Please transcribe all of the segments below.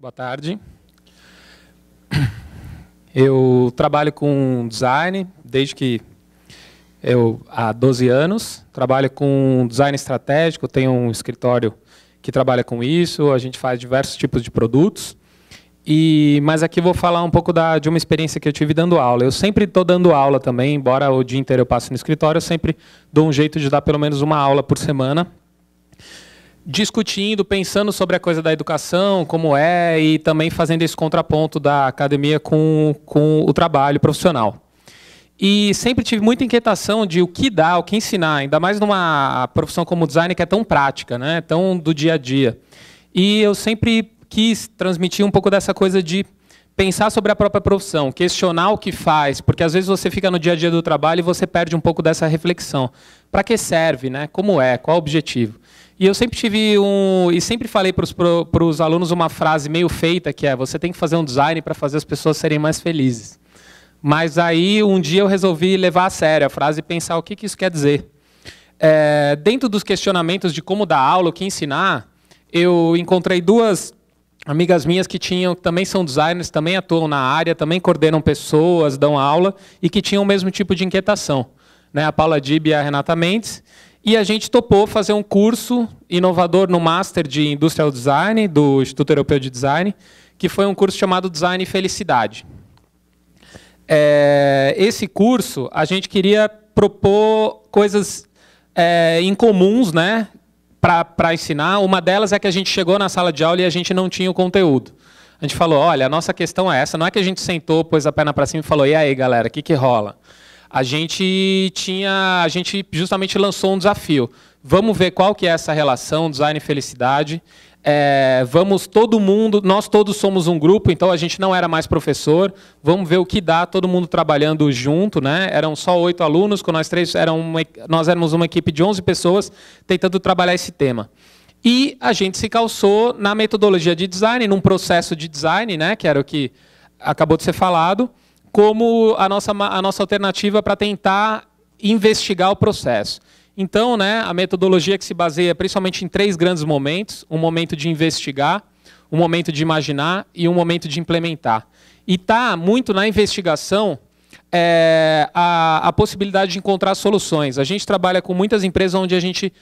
Boa tarde. Eu trabalho com design desde que eu há 12 anos. Trabalho com design estratégico, tenho um escritório que trabalha com isso, a gente faz diversos tipos de produtos. E, mas aqui vou falar um pouco da, de uma experiência que eu tive dando aula. Eu sempre estou dando aula também, embora o dia inteiro eu passe no escritório, eu sempre dou um jeito de dar pelo menos uma aula por semana discutindo, pensando sobre a coisa da educação, como é, e também fazendo esse contraponto da academia com, com o trabalho profissional. E sempre tive muita inquietação de o que dá, o que ensinar, ainda mais numa profissão como design que é tão prática, né? tão do dia a dia. E eu sempre quis transmitir um pouco dessa coisa de pensar sobre a própria profissão, questionar o que faz, porque às vezes você fica no dia a dia do trabalho e você perde um pouco dessa reflexão. Para que serve, né? Como é, qual é o objetivo? E eu sempre tive um. E sempre falei para os alunos uma frase meio feita, que é: você tem que fazer um design para fazer as pessoas serem mais felizes. Mas aí, um dia, eu resolvi levar a sério a frase e pensar o que, que isso quer dizer. É, dentro dos questionamentos de como dar aula, o que ensinar, eu encontrei duas amigas minhas que tinham, também são designers, também atuam na área, também coordenam pessoas, dão aula e que tinham o mesmo tipo de inquietação. Né? A Paula Dib e a Renata Mendes. E a gente topou fazer um curso inovador no Master de Industrial Design, do Instituto Europeu de Design, que foi um curso chamado Design e Felicidade. É, esse curso, a gente queria propor coisas é, incomuns né, para ensinar. Uma delas é que a gente chegou na sala de aula e a gente não tinha o conteúdo. A gente falou, olha, a nossa questão é essa. Não é que a gente sentou, pôs a perna para cima e falou, e aí, galera, o que, que rola? a gente tinha, a gente justamente lançou um desafio. Vamos ver qual que é essa relação design e felicidade. É, vamos todo mundo, nós todos somos um grupo, então a gente não era mais professor. Vamos ver o que dá, todo mundo trabalhando junto, né? Eram só oito alunos, com nós três, eram uma, nós éramos uma equipe de 11 pessoas tentando trabalhar esse tema. E a gente se calçou na metodologia de design, num processo de design, né, que era o que acabou de ser falado como a nossa, a nossa alternativa para tentar investigar o processo. Então, né, a metodologia que se baseia principalmente em três grandes momentos: um momento de investigar, um momento de imaginar e um momento de implementar. E está muito na investigação é, a, a possibilidade de encontrar soluções. A gente trabalha com muitas empresas onde a gente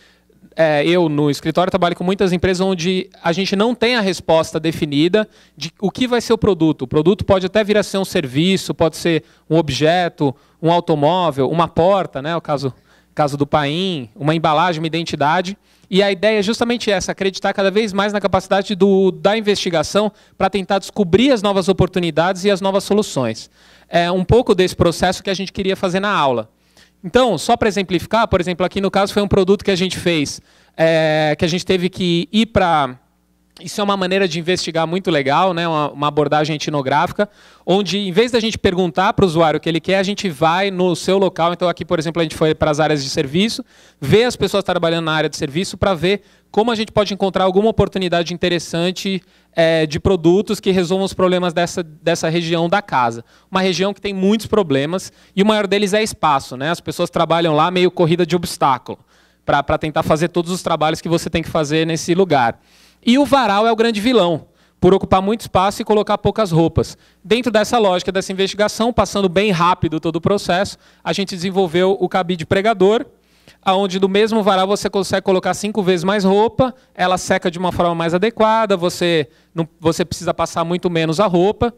é, eu no escritório trabalho com muitas empresas onde a gente não tem a resposta definida de o que vai ser o produto. O produto pode até vir a ser um serviço, pode ser um objeto, um automóvel, uma porta, né? O caso, caso do Paim, uma embalagem, uma identidade. E a ideia é justamente essa, acreditar cada vez mais na capacidade do, da investigação para tentar descobrir as novas oportunidades e as novas soluções. É um pouco desse processo que a gente queria fazer na aula. Então, só para exemplificar, por exemplo, aqui no caso foi um produto que a gente fez, é, que a gente teve que ir para isso é uma maneira de investigar muito legal, né? uma, uma abordagem etnográfica, onde em vez da gente perguntar para o usuário o que ele quer, a gente vai no seu local. Então, aqui, por exemplo, a gente foi para as áreas de serviço, vê as pessoas trabalhando na área de serviço para ver como a gente pode encontrar alguma oportunidade interessante é, de produtos que resolvam os problemas dessa, dessa região da casa. Uma região que tem muitos problemas e o maior deles é espaço. Né? As pessoas trabalham lá meio corrida de obstáculo para tentar fazer todos os trabalhos que você tem que fazer nesse lugar. E o varal é o grande vilão, por ocupar muito espaço e colocar poucas roupas. Dentro dessa lógica dessa investigação, passando bem rápido todo o processo, a gente desenvolveu o cabide pregador, aonde do mesmo varal você consegue colocar cinco vezes mais roupa, ela seca de uma forma mais adequada, você, não, você precisa passar muito menos a roupa,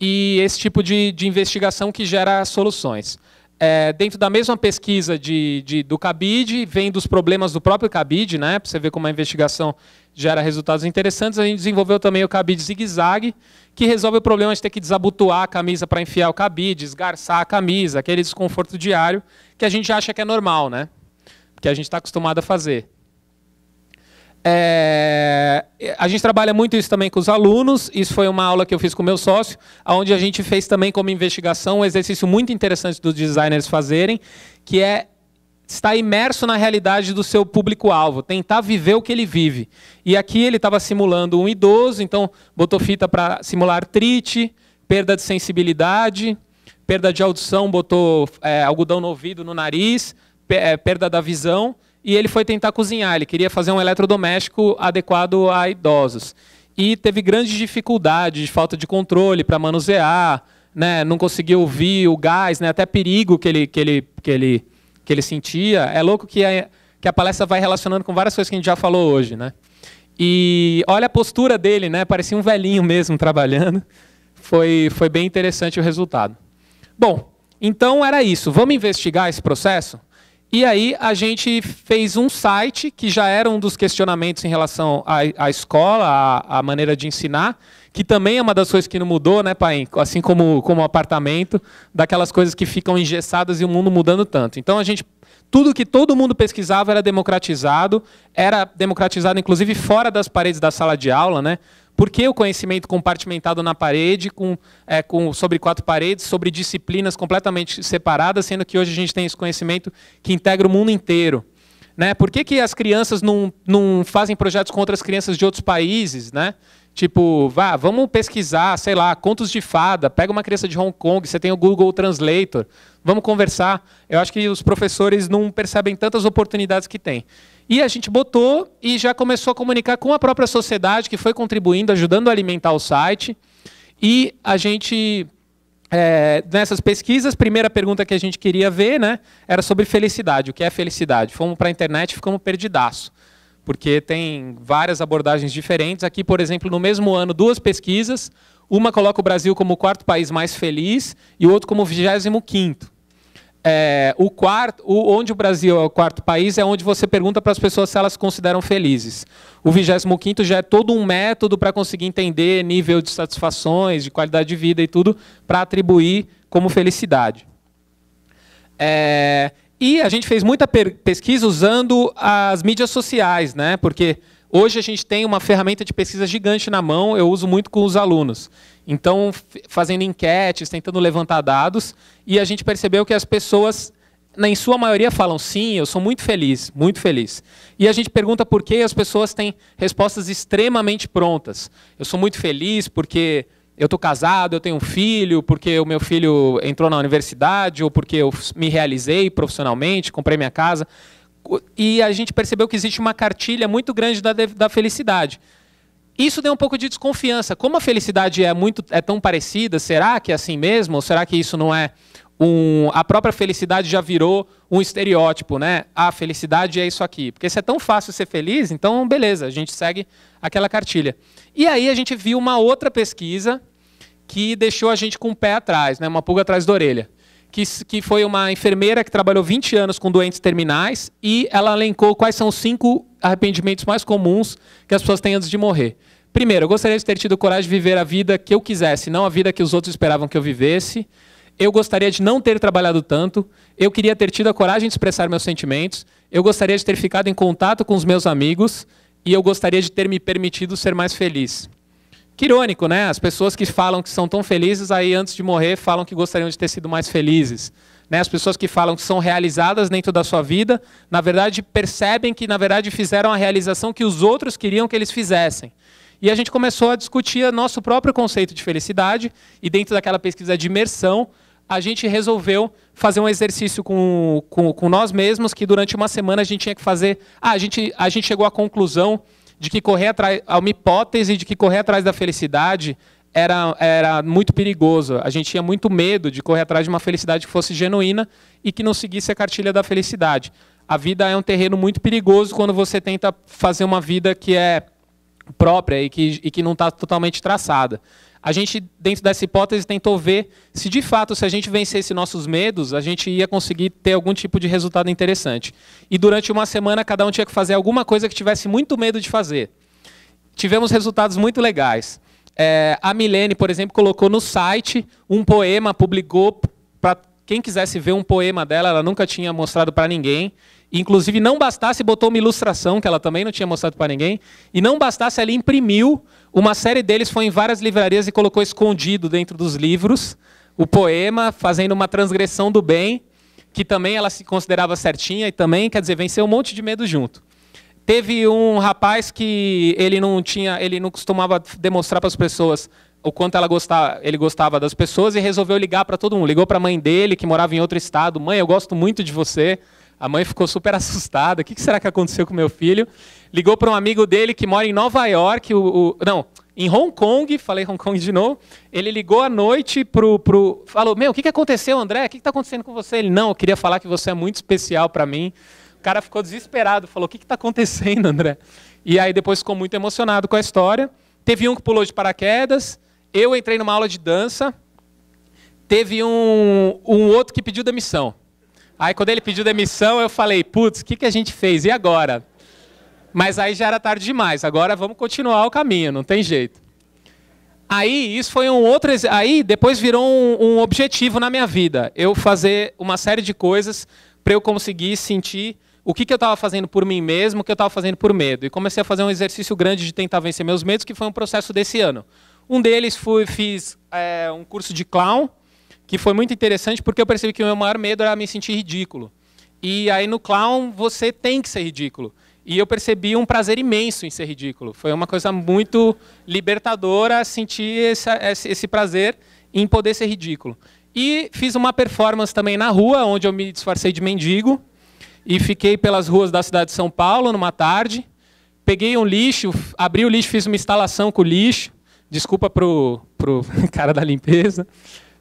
e esse tipo de, de investigação que gera soluções é, dentro da mesma pesquisa de, de, do cabide, vem dos problemas do próprio cabide, né? Para você ver como a investigação gera resultados interessantes. A gente desenvolveu também o cabide zigue-zague, que resolve o problema de ter que desabotoar a camisa para enfiar o cabide, esgarçar a camisa, aquele desconforto diário que a gente acha que é normal, né? Que a gente está acostumado a fazer. É, a gente trabalha muito isso também com os alunos. Isso foi uma aula que eu fiz com o meu sócio, onde a gente fez também como investigação um exercício muito interessante dos designers fazerem, que é estar imerso na realidade do seu público-alvo, tentar viver o que ele vive. E aqui ele estava simulando um idoso, então botou fita para simular artrite, perda de sensibilidade, perda de audição, botou é, algodão no ouvido, no nariz, é, perda da visão e ele foi tentar cozinhar. Ele queria fazer um eletrodoméstico adequado a idosos. E teve grandes dificuldades, de falta de controle para manusear, né? não conseguiu ouvir o gás, né? até perigo que ele, que, ele, que, ele, que ele sentia. É louco que a, que a palestra vai relacionando com várias coisas que a gente já falou hoje. Né? E olha a postura dele, né? Parecia um velhinho mesmo trabalhando. Foi, foi bem interessante o resultado. Bom, então era isso. Vamos investigar esse processo? E aí a gente fez um site que já era um dos questionamentos em relação à, à escola, à, à, maneira de ensinar, que também é uma das coisas que não mudou, né, pai? Assim como como o apartamento, daquelas coisas que ficam engessadas e o mundo mudando tanto. Então a gente tudo que todo mundo pesquisava era democratizado, era democratizado inclusive fora das paredes da sala de aula, né? Por que o conhecimento compartimentado na parede, com, é, com, sobre quatro paredes, sobre disciplinas completamente separadas, sendo que hoje a gente tem esse conhecimento que integra o mundo inteiro? Né? Por que, que as crianças não, não fazem projetos com outras crianças de outros países? Né? Tipo, vá, vamos pesquisar, sei lá, contos de fada, pega uma criança de Hong Kong, você tem o Google Translator, vamos conversar. Eu acho que os professores não percebem tantas oportunidades que tem. E a gente botou e já começou a comunicar com a própria sociedade, que foi contribuindo, ajudando a alimentar o site. E a gente, é, nessas pesquisas, primeira pergunta que a gente queria ver né, era sobre felicidade. O que é felicidade? Fomos para a internet e ficamos perdidaço porque tem várias abordagens diferentes. Aqui, por exemplo, no mesmo ano, duas pesquisas. Uma coloca o Brasil como o quarto país mais feliz e o outro como o 25 é, o quarto, o, onde o Brasil é o quarto país é onde você pergunta para as pessoas se elas consideram felizes. O 25 já é todo um método para conseguir entender nível de satisfações, de qualidade de vida e tudo, para atribuir como felicidade. É, e a gente fez muita pesquisa usando as mídias sociais, né? Porque hoje a gente tem uma ferramenta de pesquisa gigante na mão, eu uso muito com os alunos. Então, fazendo enquetes, tentando levantar dados, e a gente percebeu que as pessoas, em sua maioria, falam sim, eu sou muito feliz, muito feliz. E a gente pergunta por quê, e as pessoas têm respostas extremamente prontas. Eu sou muito feliz porque eu estou casado, eu tenho um filho, porque o meu filho entrou na universidade, ou porque eu me realizei profissionalmente, comprei minha casa. E a gente percebeu que existe uma cartilha muito grande da, da felicidade. Isso deu um pouco de desconfiança. Como a felicidade é muito é tão parecida, será que é assim mesmo? Ou será que isso não é um, a própria felicidade já virou um estereótipo, né? A felicidade é isso aqui. Porque se é tão fácil ser feliz, então beleza, a gente segue aquela cartilha. E aí a gente viu uma outra pesquisa que deixou a gente com o pé atrás, né? Uma pulga atrás da orelha. Que, que foi uma enfermeira que trabalhou 20 anos com doentes terminais e ela elencou quais são os cinco arrependimentos mais comuns que as pessoas têm antes de morrer. Primeiro, eu gostaria de ter tido coragem de viver a vida que eu quisesse, não a vida que os outros esperavam que eu vivesse. Eu gostaria de não ter trabalhado tanto. Eu queria ter tido a coragem de expressar meus sentimentos. Eu gostaria de ter ficado em contato com os meus amigos. E eu gostaria de ter me permitido ser mais feliz. Que irônico, né? As pessoas que falam que são tão felizes, aí antes de morrer falam que gostariam de ter sido mais felizes. Né? As pessoas que falam que são realizadas dentro da sua vida, na verdade percebem que na verdade fizeram a realização que os outros queriam que eles fizessem. E a gente começou a discutir nosso próprio conceito de felicidade e dentro daquela pesquisa de imersão, a gente resolveu fazer um exercício com, com, com, nós mesmos que durante uma semana a gente tinha que fazer. Ah, a gente, a gente chegou à conclusão de que correr atrás, a uma hipótese de que correr atrás da felicidade era, era muito perigoso. A gente tinha muito medo de correr atrás de uma felicidade que fosse genuína e que não seguisse a cartilha da felicidade. A vida é um terreno muito perigoso quando você tenta fazer uma vida que é própria e que, e que não está totalmente traçada a gente, dentro dessa hipótese, tentou ver se de fato, se a gente vencesse nossos medos, a gente ia conseguir ter algum tipo de resultado interessante. E durante uma semana, cada um tinha que fazer alguma coisa que tivesse muito medo de fazer. Tivemos resultados muito legais. É, a Milene, por exemplo, colocou no site um poema, publicou para quem quisesse ver um poema dela, ela nunca tinha mostrado para ninguém. Inclusive, não bastasse, botou uma ilustração, que ela também não tinha mostrado para ninguém. E não bastasse, ela imprimiu uma série deles foi em várias livrarias e colocou escondido dentro dos livros o poema, fazendo uma transgressão do bem, que também ela se considerava certinha e também, quer dizer, venceu um monte de medo junto. Teve um rapaz que ele não tinha, ele não costumava demonstrar para as pessoas o quanto ela gostava, ele gostava das pessoas e resolveu ligar para todo mundo. Ligou para a mãe dele, que morava em outro estado. Mãe, eu gosto muito de você. A mãe ficou super assustada. O que será que aconteceu com meu filho? ligou para um amigo dele que mora em Nova York, o, o, não, em Hong Kong, falei Hong Kong de novo. Ele ligou à noite pro, pro falou: "Meu, o que, que aconteceu, André? O que está acontecendo com você?" Ele: "Não, eu queria falar que você é muito especial para mim." O cara ficou desesperado, falou: "O que está acontecendo, André?" E aí depois ficou muito emocionado com a história. Teve um que pulou de paraquedas. Eu entrei numa aula de dança. Teve um, um outro que pediu demissão. Aí quando ele pediu demissão, eu falei: "Putz, o que, que a gente fez? E agora?" Mas aí já era tarde demais. Agora vamos continuar o caminho, não tem jeito. Aí isso foi um outro. Aí depois virou um, um objetivo na minha vida. Eu fazer uma série de coisas para eu conseguir sentir o que, que eu estava fazendo por mim mesmo, o que eu estava fazendo por medo. E comecei a fazer um exercício grande de tentar vencer meus medos, que foi um processo desse ano. Um deles fui, fiz é, um curso de clown, que foi muito interessante, porque eu percebi que o meu maior medo era me sentir ridículo. E aí no clown você tem que ser ridículo. E eu percebi um prazer imenso em ser ridículo. Foi uma coisa muito libertadora sentir essa, esse prazer em poder ser ridículo. E fiz uma performance também na rua, onde eu me disfarcei de mendigo. E fiquei pelas ruas da cidade de São Paulo numa tarde. Peguei um lixo, abri o lixo, fiz uma instalação com o lixo. Desculpa pro, pro cara da limpeza.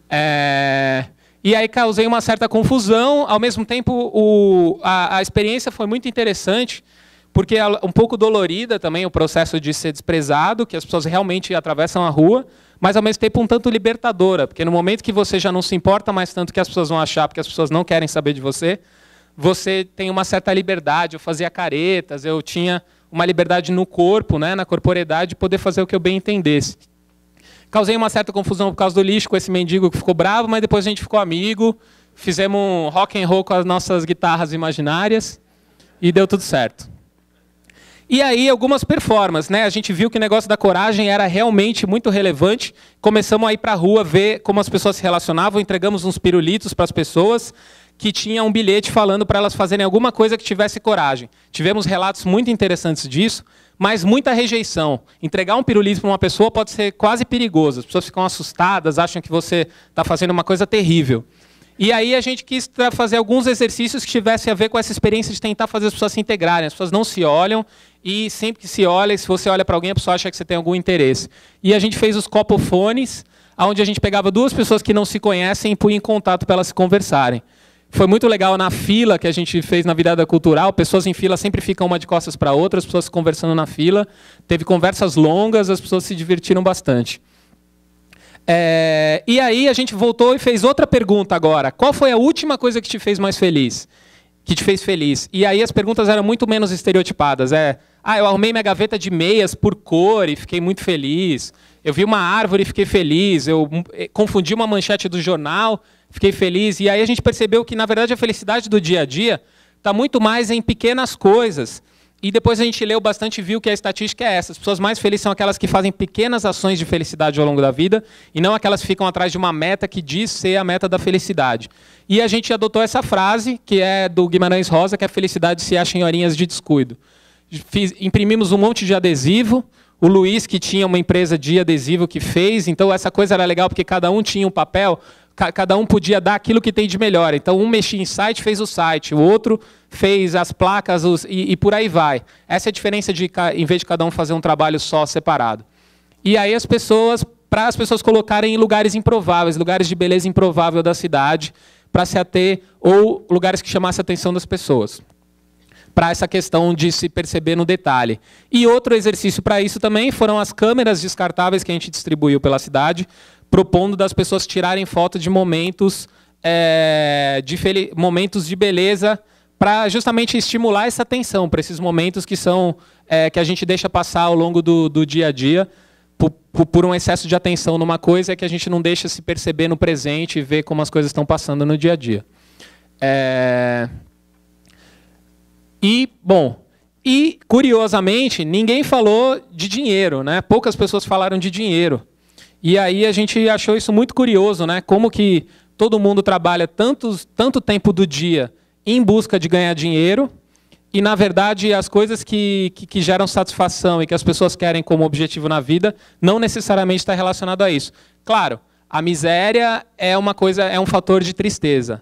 É... E aí causei uma certa confusão. Ao mesmo tempo, o, a, a experiência foi muito interessante, porque é um pouco dolorida também o processo de ser desprezado, que as pessoas realmente atravessam a rua, mas ao mesmo tempo um tanto libertadora, porque no momento que você já não se importa mais tanto que as pessoas vão achar, porque as pessoas não querem saber de você, você tem uma certa liberdade. Eu fazia caretas, eu tinha uma liberdade no corpo, né, na corporeidade, de poder fazer o que eu bem entendesse. Causei uma certa confusão por causa do lixo com esse mendigo que ficou bravo, mas depois a gente ficou amigo, fizemos um rock and roll com as nossas guitarras imaginárias e deu tudo certo. E aí, algumas performances, né? A gente viu que o negócio da coragem era realmente muito relevante. Começamos a ir para a rua ver como as pessoas se relacionavam, entregamos uns pirulitos para as pessoas que tinha um bilhete falando para elas fazerem alguma coisa que tivesse coragem. Tivemos relatos muito interessantes disso, mas muita rejeição. Entregar um pirulito para uma pessoa pode ser quase perigoso. As pessoas ficam assustadas, acham que você está fazendo uma coisa terrível. E aí a gente quis fazer alguns exercícios que tivessem a ver com essa experiência de tentar fazer as pessoas se integrarem. As pessoas não se olham e sempre que se olha, se você olha para alguém, a pessoa acha que você tem algum interesse. E a gente fez os copofones, onde a gente pegava duas pessoas que não se conhecem e punha em contato para elas se conversarem. Foi muito legal na fila que a gente fez na virada cultural. Pessoas em fila sempre ficam uma de costas para outra, as pessoas conversando na fila. Teve conversas longas, as pessoas se divertiram bastante. É, e aí a gente voltou e fez outra pergunta agora. Qual foi a última coisa que te fez mais feliz? Que te fez feliz? E aí as perguntas eram muito menos estereotipadas. É, ah, eu arrumei minha gaveta de meias por cor e fiquei muito feliz. Eu vi uma árvore e fiquei feliz. Eu hum, eh, confundi uma manchete do jornal, fiquei feliz. E aí a gente percebeu que na verdade a felicidade do dia a dia está muito mais em pequenas coisas. E depois a gente leu bastante e viu que a estatística é essa. As pessoas mais felizes são aquelas que fazem pequenas ações de felicidade ao longo da vida e não aquelas que ficam atrás de uma meta que diz ser a meta da felicidade. E a gente adotou essa frase, que é do Guimarães Rosa, que a é felicidade se acha em horinhas de descuido. Fiz, imprimimos um monte de adesivo. O Luiz, que tinha uma empresa de adesivo, que fez. Então, essa coisa era legal, porque cada um tinha um papel cada um podia dar aquilo que tem de melhor. Então, um mexia em site, fez o site, o outro fez as placas os, e, e, por aí vai. Essa é a diferença de, em vez de cada um fazer um trabalho só separado. E aí as pessoas, para as pessoas colocarem em lugares improváveis, lugares de beleza improvável da cidade, para se ater, ou lugares que chamassem a atenção das pessoas. Para essa questão de se perceber no detalhe. E outro exercício para isso também foram as câmeras descartáveis que a gente distribuiu pela cidade propondo das pessoas tirarem foto de momentos, é, de momentos de beleza para justamente estimular essa atenção para esses momentos que são é, que a gente deixa passar ao longo do, do dia a dia por, por, um excesso de atenção numa coisa é que a gente não deixa se perceber no presente e ver como as coisas estão passando no dia a dia. É... E, bom, e curiosamente, ninguém falou de dinheiro, né? Poucas pessoas falaram de dinheiro. E aí a gente achou isso muito curioso, né? Como que todo mundo trabalha tanto tanto tempo do dia em busca de ganhar dinheiro e, na verdade, as coisas que, que, que geram satisfação e que as pessoas querem como objetivo na vida não necessariamente está relacionado a isso. Claro, a miséria é uma coisa, é um fator de tristeza.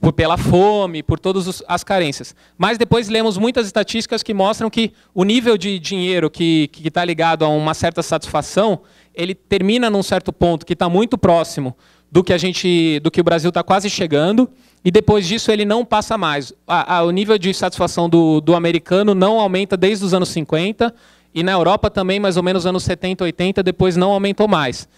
Por, pela fome, por todas as carências. Mas depois lemos muitas estatísticas que mostram que o nível de dinheiro que está ligado a uma certa satisfação, ele termina num certo ponto que está muito próximo do que a gente, do que o Brasil está quase chegando, e depois disso ele não passa mais. o nível de satisfação do, do americano não aumenta desde os anos 50, e na Europa também, mais ou menos anos 70, 80, depois não aumentou mais.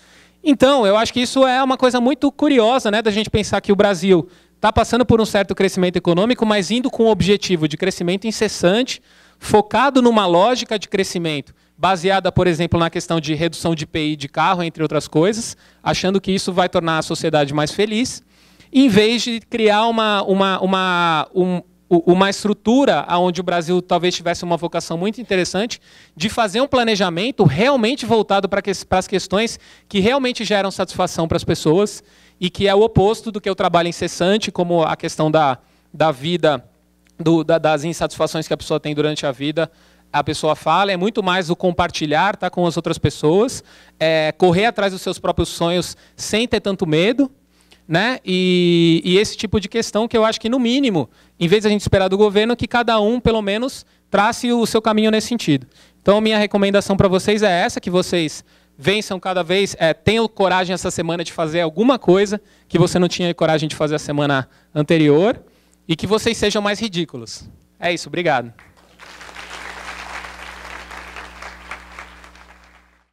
Então, eu acho que isso é uma coisa muito curiosa, né, da gente pensar que o Brasil está passando por um certo crescimento econômico, mas indo com o objetivo de crescimento incessante, focado numa lógica de crescimento, baseada, por exemplo, na questão de redução de PI de carro, entre outras coisas, achando que isso vai tornar a sociedade mais feliz, em vez de criar uma, uma, uma, um, uma estrutura onde o Brasil talvez tivesse uma vocação muito interessante de fazer um planejamento realmente voltado para, que, para as questões que realmente geram satisfação para as pessoas e que é o oposto do que o trabalho incessante, como a questão da, da vida do, da, das insatisfações que a pessoa tem durante a vida, a pessoa fala, é muito mais o compartilhar tá, com as outras pessoas, é, correr atrás dos seus próprios sonhos sem ter tanto medo, né? E, e, esse tipo de questão que eu acho que, no mínimo, em vez de a gente esperar do governo, que cada um, pelo menos, trace o seu caminho nesse sentido. Então, minha recomendação para vocês é essa, que vocês vençam cada vez, é, tenham coragem essa semana de fazer alguma coisa que você não tinha coragem de fazer a semana anterior, e que vocês sejam mais ridículos. É isso, obrigado.